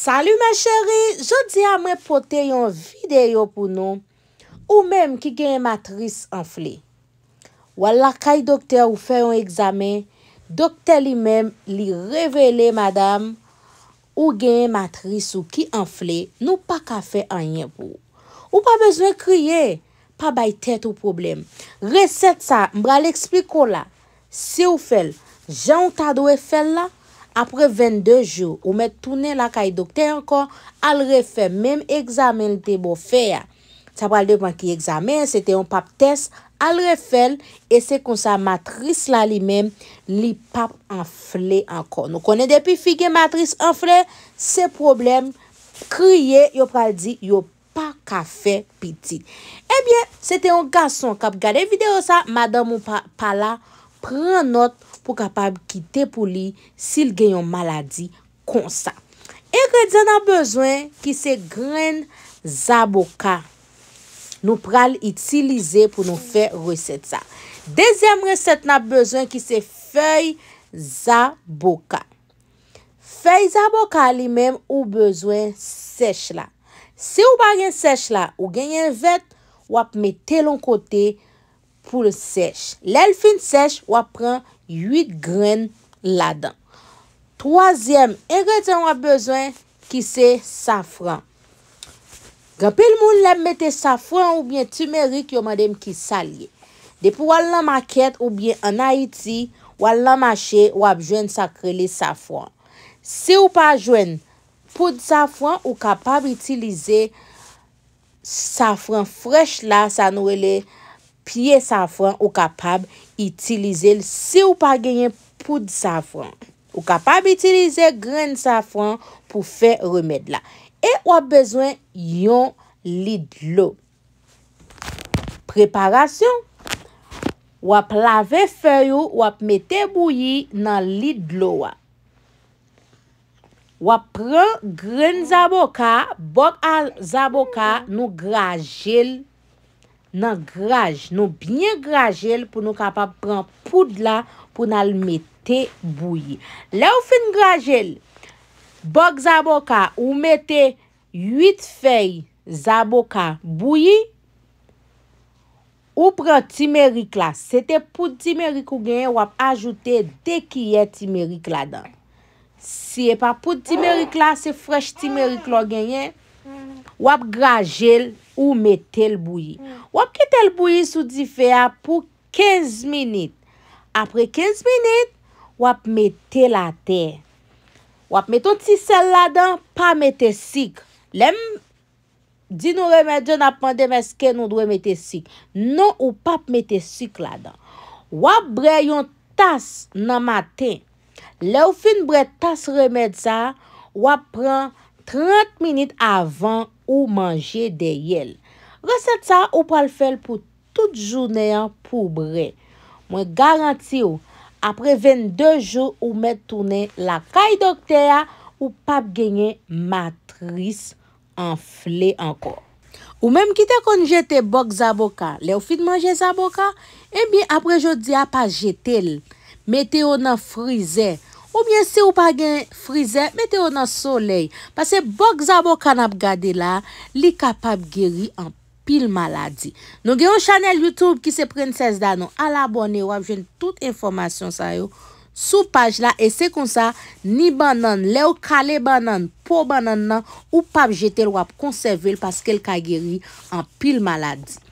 Sali men cheri, jodi am repote yon videyo pou nou Ou menm ki genye matris anfle Wala kay dokte ou fe yon egzame Dokte li menm li revele madame Ou genye matris ou ki anfle Nou pa ka fe anyen pou Ou pa bezwen kriye Pa bay tete ou problem Reset sa, mbra li ekspliko la Si ou fel, jan ta do e fel la apre 22 jou, ou met toune la ka yi dokte ankon, al refel, mem egzamen li te bo fe ya. Sa pral depan ki egzamen, se te yon pap test, al refel, e se konsa matris la li mem, li pap anfle ankon. Nou konen depi figye matris anfle, se problem, kriye, yo pral di, yo pa ka fe pitit. Ebyen, se te yon gason kap gade video sa, madan moun pala, pran not, pou kapab ki te pou li si l genyon maladi konsa. E gredye nan bezwen ki se gren zaboka nou pral itilize pou nou fey resete sa. Dezyem resete nan bezwen ki se fey zaboka. Fey zaboka li menm ou bezwen sech la. Se ou bagen sech la, ou genyen vet wap mette lon kote pou le sech. L el fin sech, wap pran Ywit gren la dan. Troazem, en reten wap bezwen ki se safran. Ganpe l moun lèm mette safran ou bien tumerik yo man dem ki salye. Depou wal lan maket ou bien an Haiti, wal lan mache wap jwen sakre le safran. Se ou pa jwen poud safran, ou kapab itilize safran frech la sa nou e le akil. piye safran ou kapab itilize l si ou pa genyen poud safran. Ou kapab itilize gren safran pou fe remèd la. E wap bezwen yon lidlo. Preparasyon? Wap lave feyo wap mete bouye nan lidlo wa. Wap pren gren zaboka, bok an zaboka nou graje l nan graj, nan bine grajel pou nou kapap pran poud la pou nan l mette bouye. Le ou fin grajel? Bok zaboka ou mette 8 fey zaboka bouye ou pran timerik la. Se te poud timerik ou genyen, wap ajoute dekye timerik la dan. Si e pa poud timerik la, se frech timerik lo genyen, wap grajel pou. Ou mette l bouyi. Mm. Wap ki tel bouyi sou di fea pou 15 minit. Apre 15 minit, wap mette la te. Wap metton ti sel la dan, pa mette sik. Lem di nou remedjan apande meske nou dwe mette sik. Non ou pap mette sik la dan. Wap bre yon tas nan maten. Le ou fin bre tas remedjan, wap pran 30 minit avan kwenye. Ou manje de yel. Reset sa ou pal fel pou tout jounen poubre. Mwen garanti ou apre 22 jou ou men toune la kay dokte ya ou pap genye matris anfle ankor. Ou menm kite kon jete bok zaboka. Le ou fin manje zaboka? Ebi apre jodi a pa jete l. Mete ou nan frize l. Ou mwen se ou pa gen frize, mette ou nan soley. Pase bok zabo kan ap gade la, li kapap geri an pil maladi. Nou gen ou chanel Youtube ki se prenses dan nou, al abone wap, jen tout informasyon sa yo. Sou page la, e se kon sa, ni ban nan, le ou kale ban nan, po ban nan nan, ou pap jetel wap, konsevel, paske l ka geri an pil maladi.